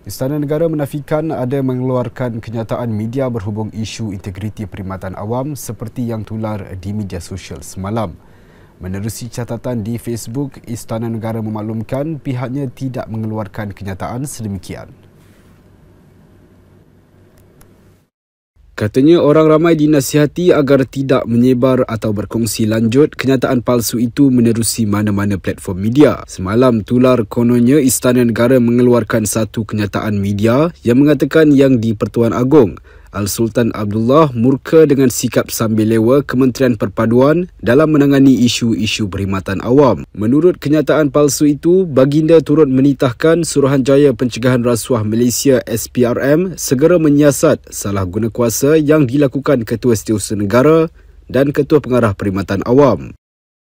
Istana Negara menafikan ada mengeluarkan kenyataan media berhubung isu integriti perkhidmatan awam seperti yang tular di media sosial semalam. Menerusi catatan di Facebook, Istana Negara memaklumkan pihaknya tidak mengeluarkan kenyataan sedemikian. Katanya orang ramai dinasihati agar tidak menyebar atau berkongsi lanjut kenyataan palsu itu menerusi mana-mana platform media. Semalam tular kononnya Istana Negara mengeluarkan satu kenyataan media yang mengatakan yang di Pertuan Agong Al-Sultan Abdullah murka dengan sikap sambil lewa Kementerian Perpaduan dalam menangani isu-isu perkhidmatan awam. Menurut kenyataan palsu itu, baginda turut menitahkan Suruhanjaya Pencegahan Rasuah Malaysia SPRM segera menyiasat salah guna kuasa yang dilakukan Ketua Setiausaha Negara dan Ketua Pengarah Perkhidmatan Awam.